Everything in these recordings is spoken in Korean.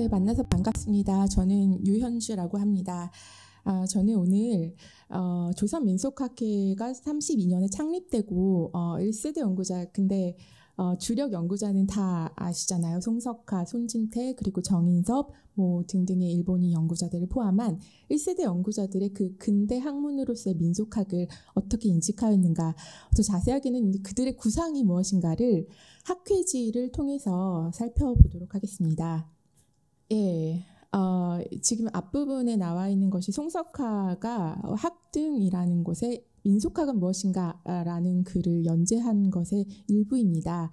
네, 만나서 반갑습니다. 저는 유현주라고 합니다. 아, 저는 오늘 어, 조선민속학회가 32년에 창립되고 어, 1세대 연구자 근데 어, 주력 연구자는 다 아시잖아요. 송석하, 손진태, 그리고 정인섭 뭐 등등의 일본인 연구자들을 포함한 1세대 연구자들의 그 근대 학문으로서의 민속학을 어떻게 인식하였는가, 더 자세하게는 그들의 구상이 무엇인가를 학회지를 통해서 살펴보도록 하겠습니다. 예. 어, 지금 앞부분에 나와 있는 것이 송석화가 학등이라는 곳에 민속학은 무엇인가라는 글을 연재한 것의 일부입니다.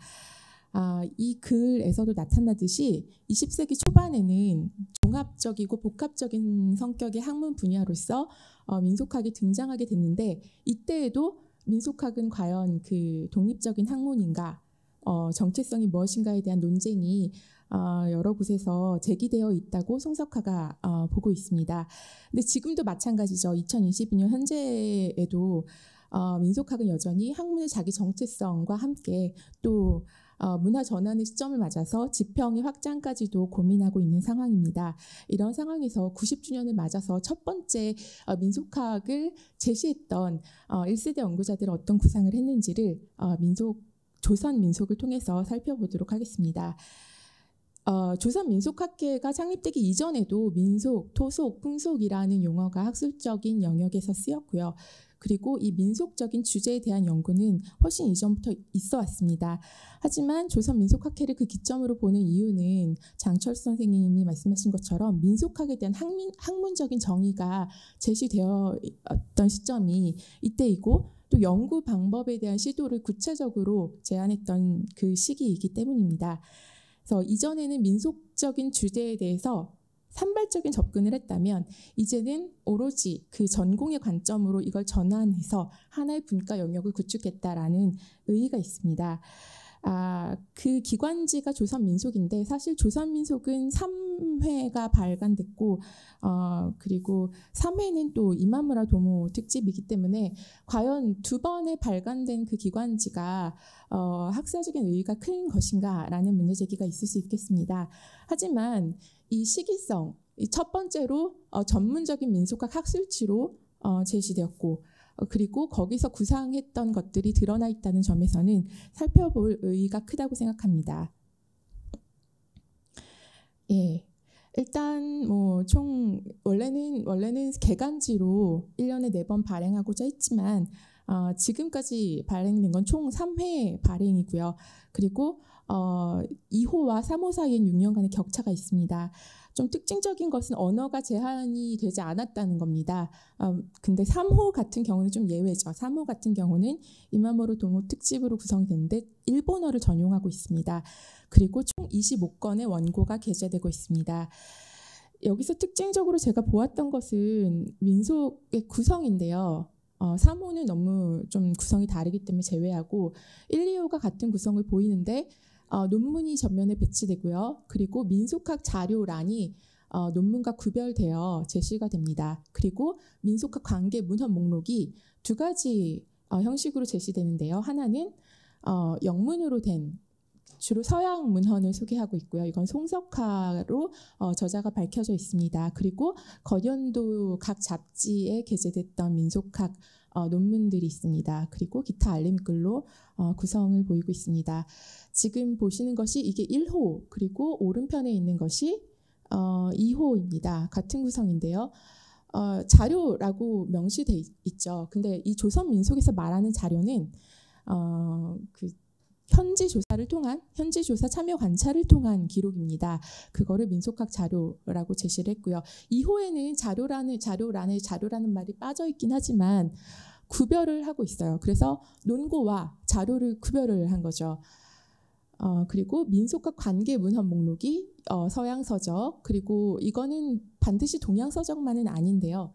아, 이 글에서도 나타나듯이 20세기 초반에는 종합적이고 복합적인 성격의 학문 분야로서 어, 민속학이 등장하게 됐는데 이때에도 민속학은 과연 그 독립적인 학문인가 어, 정체성이 무엇인가에 대한 논쟁이 어, 여러 곳에서 제기되어 있다고 성석화가 어, 보고 있습니다. 근데 지금도 마찬가지죠. 2022년 현재에도 어, 민속학은 여전히 학문의 자기 정체성과 함께 또 어, 문화 전환의 시점을 맞아서 지평의 확장까지도 고민하고 있는 상황입니다. 이런 상황에서 90주년을 맞아서 첫 번째 어, 민속학을 제시했던 어, 1세대 연구자들은 어떤 구상을 했는지를 어, 민속 조선 민속을 통해서 살펴보도록 하겠습니다. 어, 조선민속학회가 창립되기 이전에도 민속, 토속, 풍속이라는 용어가 학술적인 영역에서 쓰였고요. 그리고 이 민속적인 주제에 대한 연구는 훨씬 이전부터 있어 왔습니다. 하지만 조선민속학회를 그 기점으로 보는 이유는 장철수 선생님이 말씀하신 것처럼 민속학에 대한 학민, 학문적인 정의가 제시되었던 시점이 이때이고 또 연구 방법에 대한 시도를 구체적으로 제안했던 그 시기이기 때문입니다. 그래서 이전에는 민속적인 주제에 대해서 산발적인 접근을 했다면 이제는 오로지 그 전공의 관점으로 이걸 전환해서 하나의 분과 영역을 구축했다라는 의의가 있습니다. 아, 그 기관지가 조선민속인데 사실 조선민속은 3회가 발간됐고 어, 그리고 3회는 또 이마무라 도모 특집이기 때문에 과연 두 번에 발간된 그 기관지가 어, 학사적인 의의가 큰 것인가라는 문제 제기가 있을 수 있겠습니다. 하지만 이 시기성 이 첫 번째로 어, 전문적인 민속학 학술치로 어, 제시되었고 어, 그리고 거기서 구상했던 것들이 드러나 있다는 점에서는 살펴볼 의의가 크다고 생각합니다. 예. 일단 뭐 총 원래는 원래는 개간지로 1년에 4번 발행하고자 했지만 어, 지금까지 발행된 건 총 3회 발행이고요. 그리고 어, 2호와 3호 사이엔 6년간의 격차가 있습니다. 좀 특징적인 것은 언어가 제한이 되지 않았다는 겁니다. 음, 근데 3호 같은 경우는 좀 예외죠. 3호 같은 경우는 이마모로 동호 특집으로 구성이 되는데 일본어를 전용하고 있습니다. 그리고 총 25건의 원고가 게재되고 있습니다. 여기서 특징적으로 제가 보았던 것은 민속의 구성인데요. 어, 3호는 너무 좀 구성이 다르기 때문에 제외하고 1, 2호가 같은 구성을 보이는데 어, 논문이 전면에 배치되고요. 그리고 민속학 자료란이 어, 논문과 구별되어 제시가 됩니다. 그리고 민속학 관계 문헌 목록이 두 가지 어, 형식으로 제시되는데요. 하나는 어, 영문으로 된 주로 서양 문헌을 소개하고 있고요. 이건 송석화로 어, 저자가 밝혀져 있습니다. 그리고 거년도 각 잡지에 게재됐던 민속학 어, 논문들이 있습니다. 그리고 기타 알림글로 어, 구성을 보이고 있습니다. 지금 보시는 것이 이게 1호 그리고 오른편에 있는 것이 어, 2호입니다. 같은 구성인데요. 어, 자료라고 명시되어 있죠. 근데 이 조선 민속에서 말하는 자료는 어, 그 현지 조사를 통한 현지 조사 참여 관찰을 통한 기록입니다. 그거를 민속학 자료라고 제시를 했고요. 이호에는 자료라는 자료라는 자료라는 말이 빠져 있긴 하지만 구별을 하고 있어요. 그래서 논고와 자료를 구별을 한 거죠. 어, 그리고 민속학 관계 문헌 목록이 어, 서양 서적 그리고 이거는 반드시 동양 서적만은 아닌데요.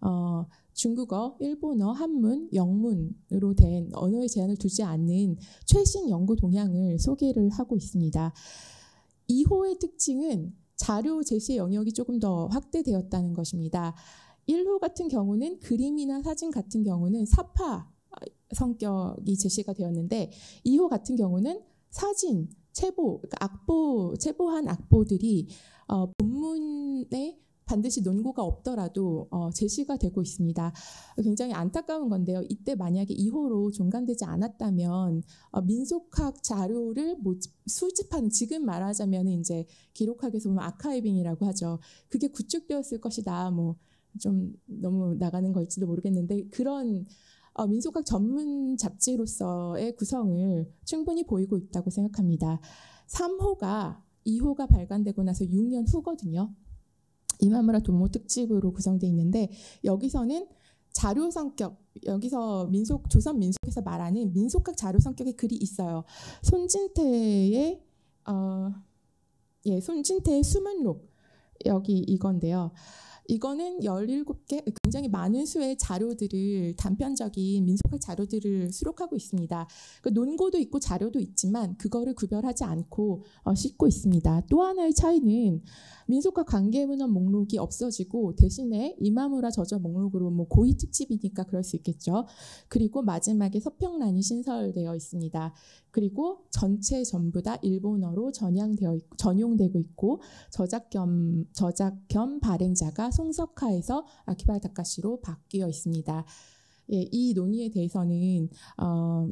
어, 중국어, 일본어, 한문, 영문으로 된 언어의 제한을 두지 않는 최신 연구 동향을 소개를 하고 있습니다. 2호의 특징은 자료 제시 영역이 조금 더 확대되었다는 것입니다. 1호 같은 경우는 그림이나 사진 같은 경우는 사파 아, 성격이 제시가 되었는데 2호 같은 경우는 사진, 체보, 그러니까 악보, 체보한 악보들이 어, 본문에 반드시 논고가 없더라도 어, 제시가 되고 있습니다. 굉장히 안타까운 건데요. 이때 만약에 2호로 종간되지 않았다면 어, 민속학 자료를 뭐 수집하는 지금 말하자면 이제 기록학에서 보면 아카이빙이라고 하죠. 그게 구축되었을 것이다. 뭐좀 너무 나가는 걸지도 모르겠는데 그런 어, 민속학 전문 잡지로서의 구성을 충분히 보이고 있다고 생각합니다. 3호가 2호가 발간되고 나서 6년 후거든요. 이마무라 도모 특집으로 구성돼 있는데 여기서는 자료 성격 여기서 민속 조선 민속에서 말하는 민속학 자료 성격의 글이 있어요. 손진태의 어, 예, 손진태의 수문록 여기 이건데요. 이거는 17개 굉장히 많은 수의 자료들을 단편적인 민속학 자료들을 수록하고 있습니다. 그 논고도 있고 자료도 있지만 그거를 구별하지 않고 어, 씻고 있습니다. 또 하나의 차이는 민속학 관계문헌 목록이 없어지고 대신에 이마무라 저자 목록으로 뭐 고위 특집이니까 그럴 수 있겠죠. 그리고 마지막에 서평란이 신설되어 있습니다. 그리고 전체 전부 다 일본어로 전향되어 있고, 전용되고 있고 저작 겸 저작 겸 발행자가 송석하에서 아키바 다카시로 바뀌어 있습니다. 예, 이 논의에 대해서는 어,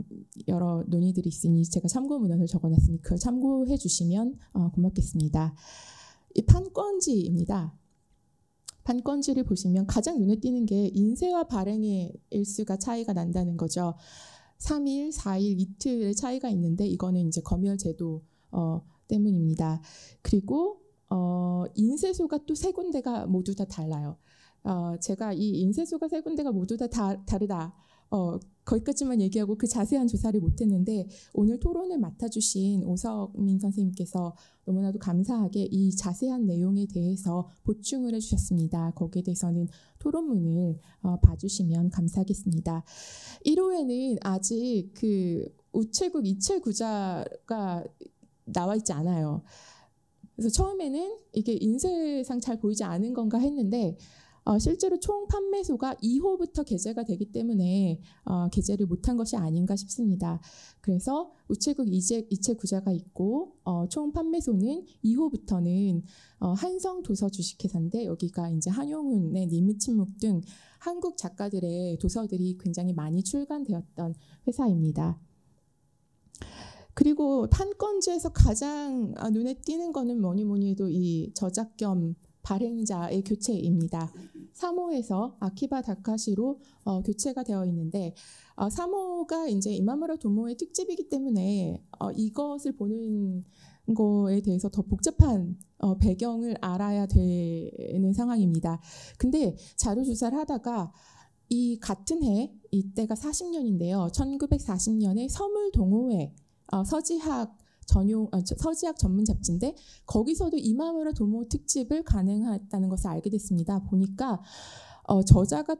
여러 논의들이 있으니 제가 참고 문헌을 적어놨으니 그걸 참고해 주시면 어, 고맙겠습니다. 이 판권지입니다. 판권지를 보시면 가장 눈에 띄는 게 인쇄와 발행의 일수가 차이가 난다는 거죠. 3일, 4일, 이틀의 차이가 있는데 이거는 이제 검열 제도 어, 때문입니다. 그리고 어, 인쇄소가 또 세 군데가 모두 다 달라요. 어, 제가 이 인쇄소가 세 군데가 모두 다, 다 다르다. 어, 거기까지만 얘기하고 그 자세한 조사를 못했는데 오늘 토론을 맡아주신 오석민 선생님께서 너무나도 감사하게 이 자세한 내용에 대해서 보충을 해주셨습니다. 거기에 대해서는 토론문을 어, 봐주시면 감사하겠습니다. 1호에는 아직 그 우체국 이체 구자가 나와 있지 않아요. 그래서 처음에는 이게 인쇄상 잘 보이지 않은 건가 했는데 어, 실제로 총 판매소가 2호부터 게재가 되기 때문에 어, 게재를 못한 것이 아닌가 싶습니다. 그래서 우체국 이체, 이체 구자가 있고 어, 총 판매소는 2호부터는 어, 한성 도서 주식회사인데 여기가 이제 한용운의 니무침묵 등 한국 작가들의 도서들이 굉장히 많이 출간되었던 회사입니다. 그리고 탄권주에서 가장 아, 눈에 띄는 거는 뭐니 뭐니 해도 이 저작 겸 발행자의 교체입니다. 3호에서 아키바 다카시로 어, 교체가 되어 있는데 어, 3호가 이제 이마무라 도모의 특집이기 때문에 어, 이것을 보는 거에 대해서 더 복잡한 어, 배경을 알아야 되는 상황입니다. 근데 자료 조사를 하다가 이 같은 해 이때가 40년인데요. 1940년에 서물 동호회 어, 서지학 전용 어, 서지학 전문 잡지인데 거기서도 이마무라 도모 특집을 가능했다는 것을 알게 됐습니다. 보니까 어, 저자가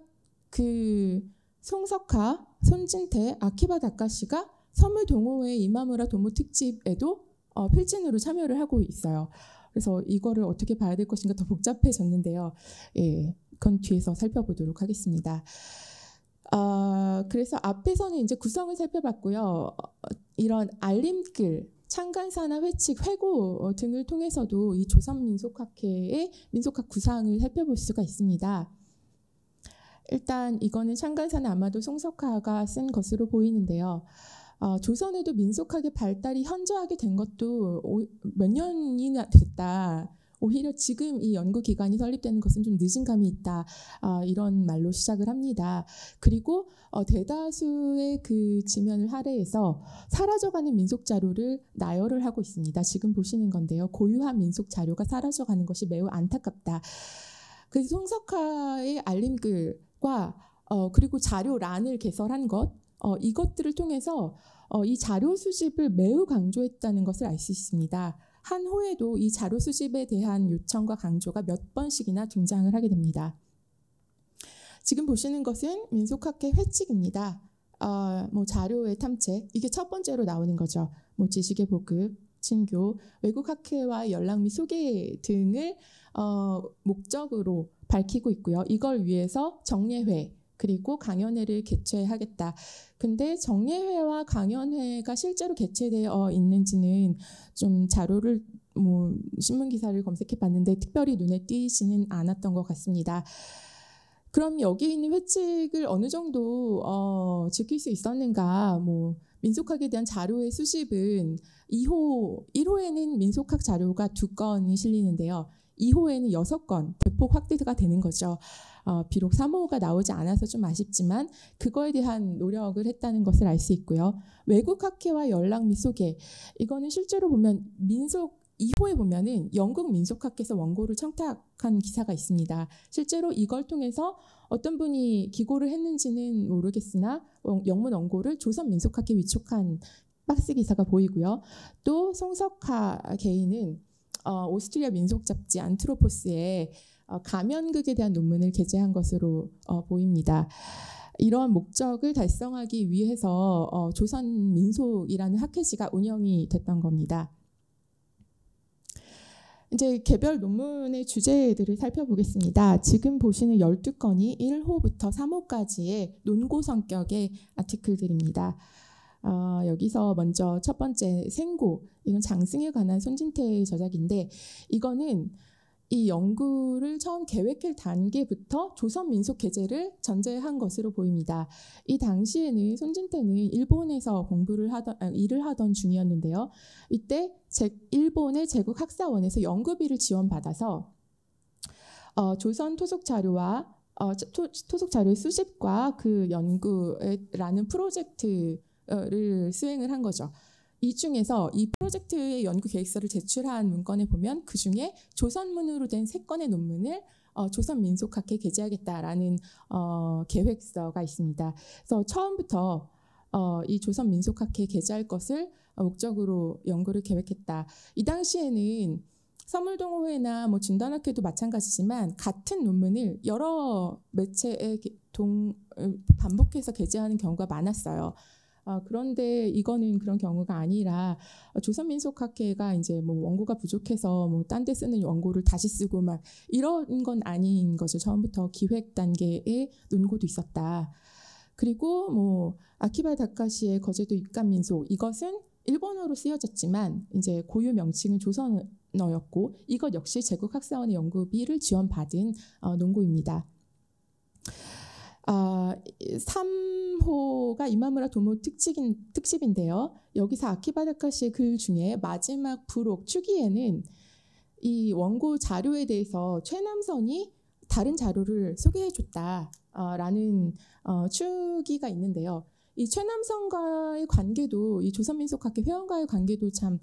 그 송석하, 손진태, 아키바 다카시가 선물 동호회 이마무라 도모 특집에도 어, 필진으로 참여를 하고 있어요. 그래서 이거를 어떻게 봐야 될 것인가 더 복잡해졌는데요. 예, 그건 뒤에서 살펴보도록 하겠습니다. 어, 그래서 앞에서는 이제 구성을 살펴봤고요. 어, 이런 알림길 창간사나 회칙, 회고 어, 등을 통해서도 이 조선민속학회의 민속학 구상을 살펴볼 수가 있습니다. 일단 이거는 창간사는 아마도 송석화가 쓴 것으로 보이는데요. 어, 조선에도 민속학의 발달이 현저하게 된 것도 몇 년이나 됐다. 오히려 지금 이 연구 기관이 설립되는 것은 좀 늦은 감이 있다 어, 이런 말로 시작을 합니다. 그리고 어, 대다수의 그 지면을 할애해서 사라져가는 민속 자료를 나열을 하고 있습니다. 지금 보시는 건데요, 고유한 민속 자료가 사라져가는 것이 매우 안타깝다. 그 송석화의 알림글과 어, 그리고 자료란을 개설한 것 어, 이것들을 통해서 어, 이 자료 수집을 매우 강조했다는 것을 알 수 있습니다. 한후에도이 자료 수집에 대한 요청과 강조가 몇 번씩이나 등장을 하게 됩니다. 지금 보시는 것은 민속학회 회칙입니다. 어, 뭐 자료의 탐체 이게 첫 번째로 나오는 거죠. 뭐 지식의 보급, 친교, 외국 학회와 연락 및 소개 등을 어, 목적으로 밝히고 있고요. 이걸 위해서 정례회 그리고 강연회를 개최하겠다. 근데 정례회와 강연회가 실제로 개최되어 있는지는 좀 자료를 뭐 신문 기사를 검색해 봤는데 특별히 눈에 띄지는 않았던 것 같습니다. 그럼 여기 있는 회칙을 어느 정도 어, 지킬 수 있었는가? 뭐 민속학에 대한 자료의 수집은 2호, 1호에는 민속학 자료가 두 건이 실리는데요. 2호에는 여섯 건 대폭 확대가 되는 거죠. 어, 비록 3호가 나오지 않아서 좀 아쉽지만 그거에 대한 노력을 했다는 것을 알 수 있고요. 외국 학회와 연락 및 소개 이거는 실제로 보면 민속 2호에 보면은 영국 민속학에서 원고를 청탁한 기사가 있습니다. 실제로 이걸 통해서 어떤 분이 기고를 했는지는 모르겠으나 영문 원고를 조선 민속학에 위촉한 박스 기사가 보이고요. 또 송석하 개인은 어, 오스트리아 민속 잡지 안트로포스에 어, 가면극에 대한 논문을 게재한 것으로 어, 보입니다. 이러한 목적을 달성하기 위해서 어, 조선민속이라는 학회지가 운영이 됐던 겁니다. 이제 개별 논문의 주제들을 살펴보겠습니다. 지금 보시는 12건이 1호부터 3호까지의 논고 성격의 아티클들입니다. 어, 여기서 먼저 첫 번째 생고 이건 장승에 관한 손진태 저작인데 이거는 이 연구를 처음 계획할 단계부터 조선 민속 계제를 전제한 것으로 보입니다. 이 당시에는 손진태는 일본에서 공부를 하던 아 일을 하던 중이었는데요. 이때 제, 일본의 제국 학사원에서 연구비를 지원받아서 어, 조선 토속 자료와 어, 토, 토속 자료 수집과 그 연구라는 프로젝트를 수행을 한 거죠. 이 중에서 이 프로젝트의 연구 계획서를 제출한 문건에 보면 그 중에 조선문으로 된 세 건의 논문을 어, 조선민속학회에 게재하겠다라는 어, 계획서가 있습니다. 그래서 처음부터 어, 이 조선민속학회에 게재할 것을 목적으로 연구를 계획했다. 이 당시에는 서물동호회나 뭐 진단학회도 마찬가지지만 같은 논문을 여러 매체에 동, 어, 반복해서 게재하는 경우가 많았어요. 아, 그런데 이거는 그런 경우가 아니라 어, 조선민속학회가 이제 뭐 원고가 부족해서 뭐 딴 데 쓰는 원고를 다시 쓰고 막 이런 건 아닌 거죠. 처음부터 기획 단계의 논고도 있었다. 그리고 뭐 아키바 다카시의 거제도 입간민속 이것은 일본어로 쓰여졌지만 이제 고유 명칭은 조선어였고 이것 역시 제국학사원의 연구비를 지원받은 어, 논고입니다. 아, 어, 3호가 이마무라 도모 특집인, 특집인데요. 여기서 아키바다카 씨의 글 중에 마지막 부록 추기에는 이 원고 자료에 대해서 최남선이 다른 자료를 소개해 줬다라는 어, 어, 추기가 있는데요. 이 최남선과의 관계도 이 조선민속학회 회원과의 관계도 참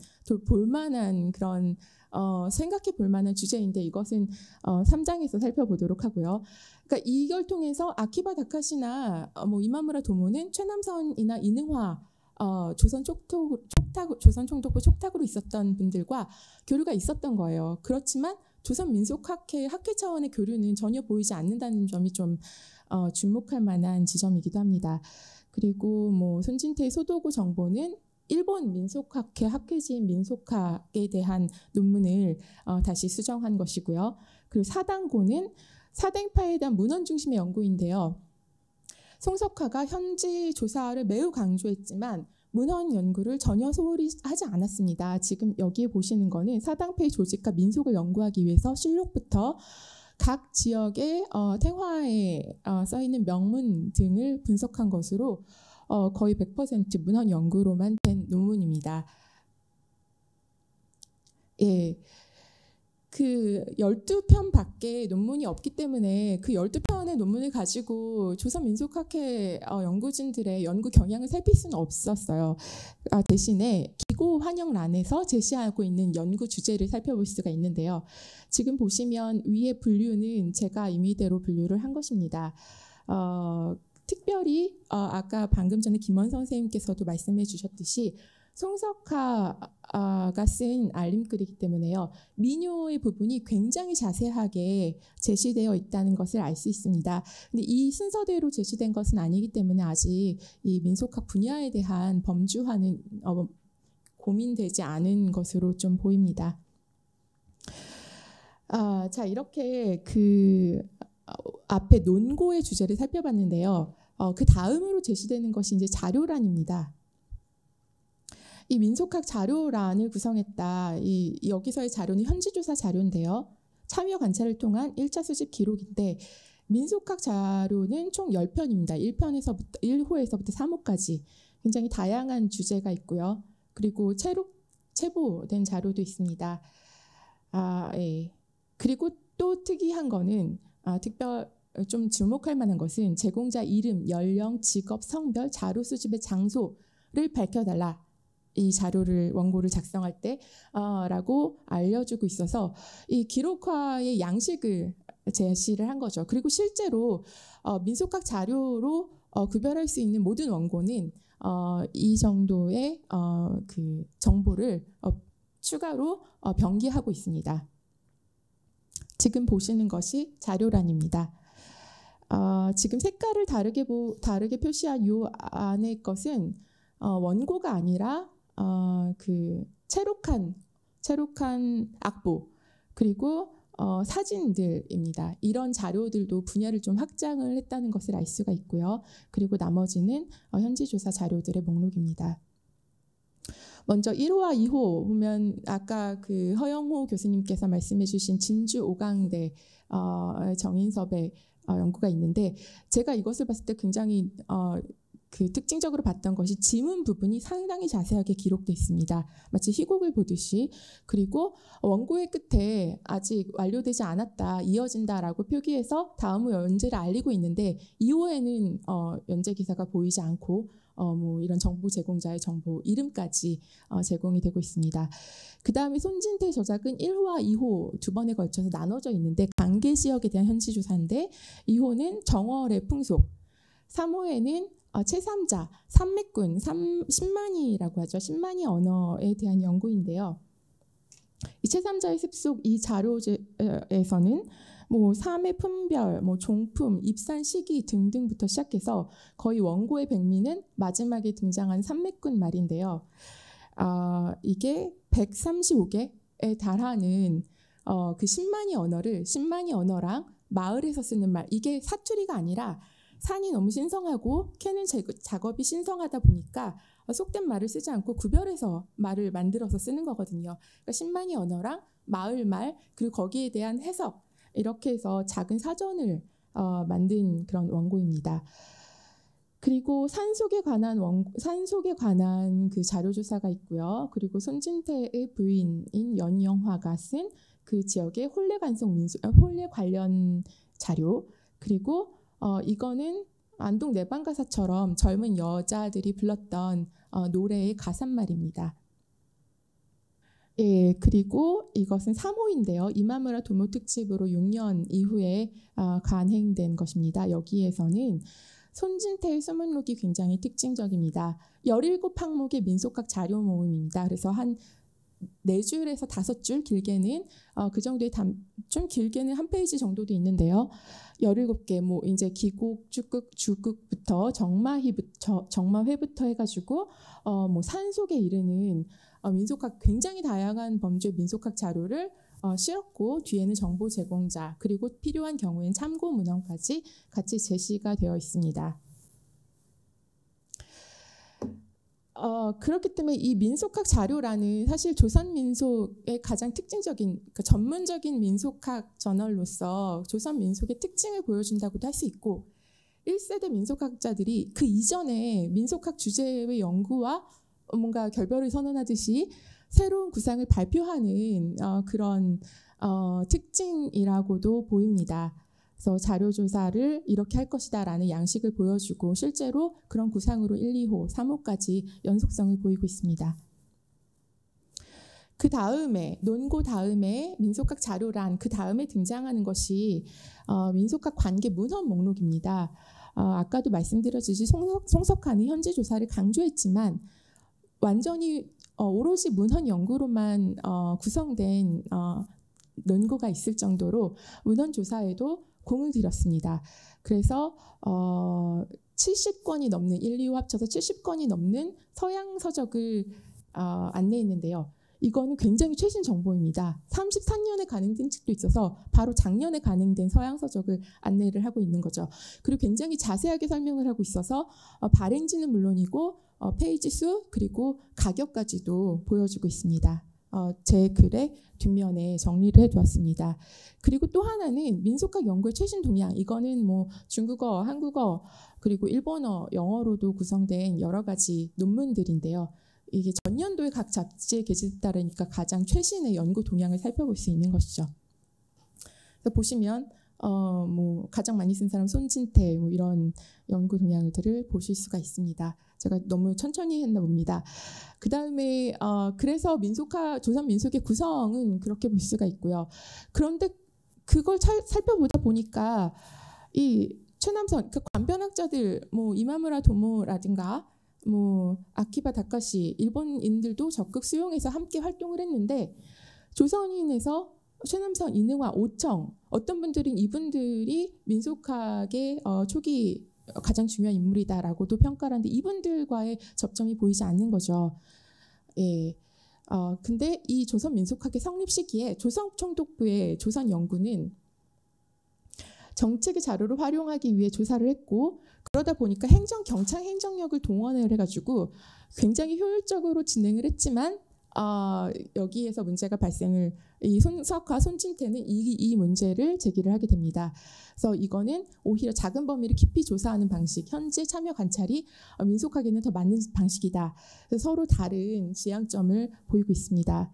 볼만한 그런 어, 생각해 볼만한 주제인데 이것은 어, 3장에서 살펴보도록 하고요. 그러니까 이걸 통해서 아키바 다카시나 어, 뭐 이마무라 도모는 최남선이나 이능화 어, 조선 촉토, 촉탁, 조선 총독부 촉탁으로 있었던 분들과 교류가 있었던 거예요. 그렇지만 조선 민속학회 학회 차원의 교류는 전혀 보이지 않는다는 점이 좀 어, 주목할 만한 지점이기도 합니다. 그리고 뭐 손진태 소도구 정보는 일본 민속학회 학회지인 민속학에 대한 논문을 어, 다시 수정한 것이고요. 그리고 사당고는 사댕파에 대한 문헌 중심의 연구인데요. 송석화가 현지 조사를 매우 강조했지만 문헌 연구를 전혀 소홀히 하지 않았습니다. 지금 여기에 보시는 거는 사당패 조직과 민속을 연구하기 위해서 실록부터 각 지역의 어, 탱화에 어, 써있는 명문 등을 분석한 것으로 어, 거의 100% 문헌 연구로만 된 논문입니다. 예. 그 12편 밖에 논문이 없기 때문에 그 12편의 논문을 가지고 조선민속학회 어, 연구진들의 연구 경향을 살필 수는 없었어요. 아, 대신에 기고 환영란에서 제시하고 있는 연구 주제를 살펴볼 수가 있는데요. 지금 보시면 위의 분류는 제가 임의대로 분류를 한 것입니다. 어, 특별히 어, 아까 방금 전에 김원 선생님께서도 말씀해 주셨듯이 송석하가쓴 아, 알림글이기 때문에요. 민요의 부분이 굉장히 자세하게 제시되어 있다는 것을 알 수 있습니다. 근데 이 순서대로 제시된 것은 아니기 때문에 아직 이 민속학 분야에 대한 범주화는 어, 고민되지 않은 것으로 좀 보입니다. 아, 자 이렇게 그 어, 앞에 논고의 주제를 살펴봤는데요. 어, 그 다음으로 제시되는 것이 이제 자료란입니다. 이 민속학 자료란을 구성했다. 이 여기서의 자료는 현지조사 자료인데요. 참여 관찰을 통한 1차 수집 기록인데 민속학 자료는 총 10편입니다. 1편에서부터 1호에서부터 3호까지 굉장히 다양한 주제가 있고요. 그리고 채로 체보된 자료도 있습니다. 아, 예. 그리고 또 특이한 거는 아, 특별 좀 주목할 만한 것은 제공자 이름, 연령, 직업, 성별, 자료 수집의 장소를 밝혀달라 이 자료를 원고를 작성할 때라고 아, 알려주고 있어서 이 기록화의 양식을 제시를 한 거죠. 그리고 실제로 어, 민속학 자료로 어, 구별할 수 있는 모든 원고는 어, 이 정도의 어, 그 정보를 어, 추가로 어, 병기하고 있습니다. 지금 보시는 것이 자료란입니다. 어, 지금 색깔을 다르게, 보, 다르게 표시한 이 안의 것은 어, 원고가 아니라 어, 그 체록한 체록한 악보 그리고 어, 사진들입니다. 이런 자료들도 분야를 좀 확장을 했다는 것을 알 수가 있고요. 그리고 나머지는 어, 현지 조사 자료들의 목록입니다. 먼저 1호와 2호 보면 아까 그 허영호 교수님께서 말씀해주신 진주 오강대 어, 정인섭의 어, 연구가 있는데 제가 이것을 봤을 때 굉장히 어, 그 특징적으로 봤던 것이 지문 부분이 상당히 자세하게 기록돼 있습니다. 마치 희곡을 보듯이 그리고 원고의 끝에 아직 완료되지 않았다, 이어진다라고 표기해서 다음 연재를 알리고 있는데 2호에는 어, 연재 기사가 보이지 않고 어, 뭐 이런 정보 제공자의 정보 이름까지 어, 제공이 되고 있습니다. 그 다음에 손진태 저작은 1호와 2호 두 번에 걸쳐서 나눠져 있는데 강계 지역에 대한 현지 조사인데 2호는 정월의 풍속, 3호에는 어, 최삼자삼맥군 3, 1만이라고 하죠. 1만이 언어에 대한 연구인데요. 이최삼자의 습속 이 자료에서는 뭐삼의 품별, 뭐 종품, 입산 시기 등등부터 시작해서 거의 원고의 백미는 마지막에 등장한 삼맥군 말인데요. 아, 어, 이게 135개에 달하는 어, 그1만이 언어를 1만이 언어랑 마을에서 쓰는 말 이게 사투리가 아니라 산이 너무 신성하고 캐는 작업이 신성하다 보니까 속된 말을 쓰지 않고 구별해서 말을 만들어서 쓰는 거거든요. 그러니까 신만이 언어랑 마을 말 그리고 거기에 대한 해석 이렇게 해서 작은 사전을 어, 만든 그런 원고입니다. 그리고 산속에 관한 원, 산속에 관한 그 자료 조사가 있고요. 그리고 손진태의 부인인 연영화가 쓴 그 지역의 홀레 관성 민속 홀레 관련 자료 그리고 어, 이거는 안동 내방 가사처럼 젊은 여자들이 불렀던 어, 노래의 가사말입니다. 예, 그리고 이것은 3호인데요. 이마무라 도모 특집으로 6년 이후에 어, 간행된 것입니다. 여기에서는 손진태의 수문록이 굉장히 특징적입니다. 17항목의 민속학 자료 모음입니다. 그래서 한네 줄에서 다섯 줄, 길게는 어, 그 정도의 단, 좀 길게는 한 페이지 정도도 있는데요. 열일곱 개, 뭐 이제 기곡, 주극, 주극부터 정마희부터 정마회부터 해가지고 어, 뭐 산속에 이르는 어, 민속학 굉장히 다양한 범죄 민속학 자료를 어, 실었고 뒤에는 정보 제공자 그리고 필요한 경우엔 참고 문헌까지 같이 제시가 되어 있습니다. 어, 그렇기 때문에 이 민속학 자료라는 사실 조선 민속의 가장 특징적인 그러니까 전문적인 민속학 저널로서 조선 민속의 특징을 보여준다고도 할 수 있고 1세대 민속학자들이 그 이전에 민속학 주제의 연구와 뭔가 결별을 선언하듯이 새로운 구상을 발표하는 어, 그런 어, 특징이라고도 보입니다. 그래서 자료 조사를 이렇게 할 것이다라는 양식을 보여주고 실제로 그런 구상으로 1, 2호, 3호까지 연속성을 보이고 있습니다. 그 다음에 논고 다음에 민속학 자료란 그 다음에 등장하는 것이 어, 민속학 관계 문헌 목록입니다. 어, 아까도 말씀드렸듯이 송석, 한의 현지 조사를 강조했지만 완전히 어, 오로지 문헌 연구로만 어, 구성된 어, 논고가 있을 정도로 문헌 조사에도 공을 들였습니다. 그래서 어 70권이 넘는 1, 2호 합쳐서 70권이 넘는 서양 서적을 어, 안내했는데요. 이거는 굉장히 최신 정보입니다. 33년에 가능된 책도 있어서 바로 작년에 가능된 서양 서적을 안내를 하고 있는 거죠. 그리고 굉장히 자세하게 설명을 하고 있어서 어, 발행지는 물론이고 어, 페이지 수 그리고 가격까지도 보여주고 있습니다. 어, 제 글의 뒷면에 정리를 해두었습니다. 그리고 또 하나는 민속학 연구의 최신 동향. 이거는 뭐 중국어, 한국어, 그리고 일본어, 영어로도 구성된 여러 가지 논문들인데요. 이게 전년도에 각 잡지에 게재됐다니까 가장 최신의 연구 동향을 살펴볼 수 있는 것이죠. 보시면 어, 뭐 가장 많이 쓴 사람 손진태 뭐 이런 연구 동향들을 보실 수가 있습니다. 제가 너무 천천히 했나 봅니다. 그 다음에 어, 그래서 민속화 조선 민속의 구성은 그렇게 볼 수가 있고요. 그런데 그걸 차, 살펴보다 보니까 이 최남선 그 관변학자들 뭐 이마무라 도모라든가 뭐 아키바 다카시 일본인들도 적극 수용해서 함께 활동을 했는데 조선인에서 최남선 이능화, 오청 어떤 분들은 이분들이 민속학의 어, 초기 가장 중요한 인물이다라고도 평가하는데 이분들과의 접점이 보이지 않는 거죠. 예. 어, 근데 이 조선 민속학의 성립 시기에 조선총독부의 조선연구는 정책의 자료를 활용하기 위해 조사를 했고 그러다 보니까 행정 경찰 행정력을 동원을 해가지고 굉장히 효율적으로 진행을 했지만 어, 여기에서 문제가 발생을 이 손석화 손침태는 이, 이 문제를 제기를 하게 됩니다. 그래서 이거는 오히려 작은 범위를 깊이 조사하는 방식, 현재 참여 관찰이 어, 민속학에는 더 맞는 방식이다. 그래서 서로 다른 지향점을 보이고 있습니다.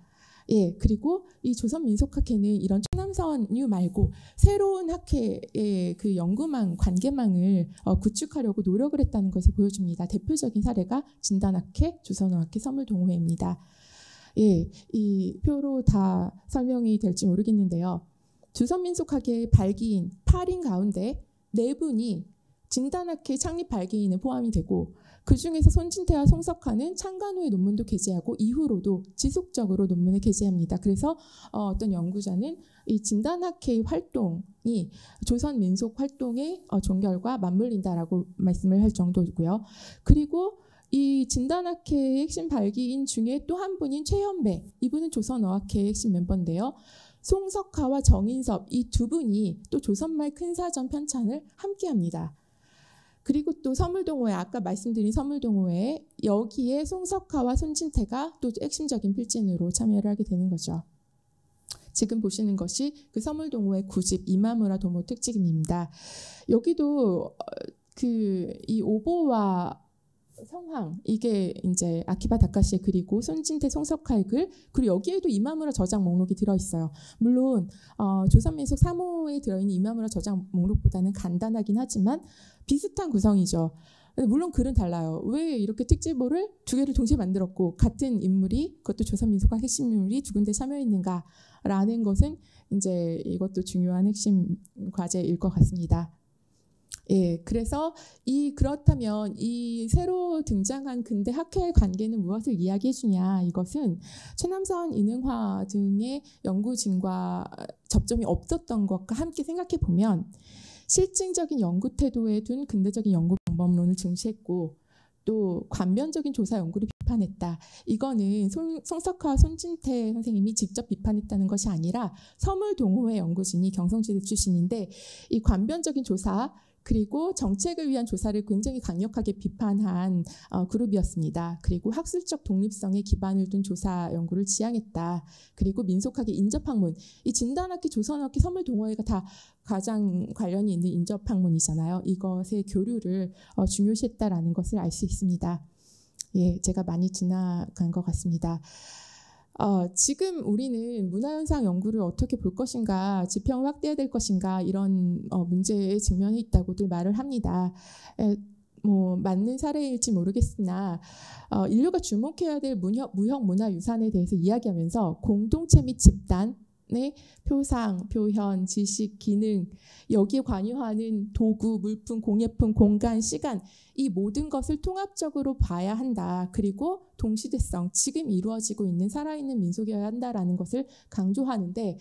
예, 그리고 이 조선 민속학회는 이런 천남선유 말고 새로운 학회의 그 연구망, 관계망을 어, 구축하려고 노력을 했다는 것을 보여줍니다. 대표적인 사례가 진단학회, 조선어학회, 선물동호회입니다. 예, 이 표로 다 설명이 될지 모르겠는데요. 주선민속학의 발기인 8인 가운데 4분이 진단학회 창립 발기인에 포함이 되고 그 중에서 손진태와 송석환은 창간후의 논문도 게재하고 이후로도 지속적으로 논문을 게재합니다. 그래서 어, 떤 연구자는 이 진단학회의 활동이 조선 민속 활동의 어, 종결과 맞물린다라고 말씀을 할 정도고요. 그리고 이 진단학회의 핵심 발기인 중에 또 한 분인 최현배 이분은 조선어학회 핵심 멤버인데요. 송석하와 정인섭 이 두 분이 또 조선말 큰사전 편찬을 함께합니다. 그리고 또 선물동호회 아까 말씀드린 선물동호회 여기에 송석하와 손진태가 또 핵심적인 필진으로 참여를 하게 되는 거죠. 지금 보시는 것이 그 선물동호회 구집 이마무라 도모 특집입니다. 여기도 어, 그이 오보와 성황 이게 이제 아키바 다카시의 글이고 손진태 송석하의 글 그리고 여기에도 이마무라 저장 목록이 들어 있어요. 물론 어, 조선민속 3호에 들어있는 이마무라 저장 목록보다는 간단하긴 하지만 비슷한 구성이죠. 물론 글은 달라요. 왜 이렇게 특집보를 두 개를 동시에 만들었고 같은 인물이 그것도 조선민속학 핵심 인물이 두 군데 참여했는가라는 것은 이제 이것도 중요한 핵심 과제일 것 같습니다. 예, 그래서 이 그렇다면 이 새로 등장한 근대 학회의 관계는 무엇을 이야기해 주냐 이것은 최남선 이능화 등의 연구 진과 접점이 없었던 것과 함께 생각해 보면 실증적인 연구 태도에 둔 근대적인 연구 방법론을 중시했고또 관변적인 조사 연구를 비판했다. 이거는 송, 석화 손진태 선생님이 직접 비판했다는 것이 아니라 서물동호회 연구진이 경성지대 출신인데 이 관변적인 조사 그리고 정책을 위한 조사를 굉장히 강력하게 비판한 어, 그룹이었습니다. 그리고 학술적 독립성에 기반을 둔 조사 연구를 지향했다. 그리고 민속학의 인접학문. 이 진단학기, 조선학기, 선물동호회가다 가장 관련이 있는 인접학문이잖아요. 이것의 교류를 어, 중요시했다라는 것을 알 수 있습니다. 예, 제가 많이 지나간 것 같습니다. 어, 지금 우리는 문화현상 연구를 어떻게 볼 것인가, 지평을 확대해야 될 것인가, 이런 어, 문제에 직면해 있다고들 말을 합니다. 에, 뭐 맞는 사례일지 모르겠으나 어, 인류가 주목해야 될 무형, 무형 문화 유산에 대해서 이야기하면서 공동체 및 집단 의 네? 표상, 표현, 지식, 기능, 여기에 관여하는 도구, 물품, 공예품, 공간, 시간 이 모든 것을 통합적으로 봐야 한다. 그리고 동시대성, 지금 이루어지고 있는 살아있는 민속이어야 한다라는 것을 강조하는데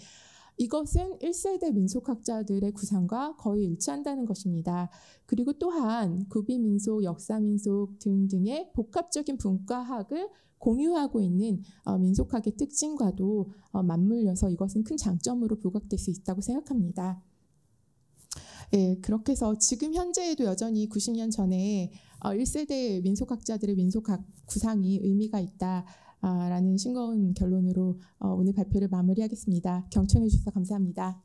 이것은 1세대 민속학자들의 구상과 거의 일치한다는 것입니다. 그리고 또한 구비민속, 역사민속 등등의 복합적인 분과학을 공유하고 있는 어, 민속학의 특징과도 어, 맞물려서 이것은 큰 장점으로 부각될 수 있다고 생각합니다. 예, 그렇게 해서 지금 현재에도 여전히 90년 전에 1세대 어, 민속학자들의 민속학 구상이 의미가 있다. 라는 싱거운 결론으로 어, 오늘 발표를 마무리하겠습니다. 경청해 주셔서 감사합니다.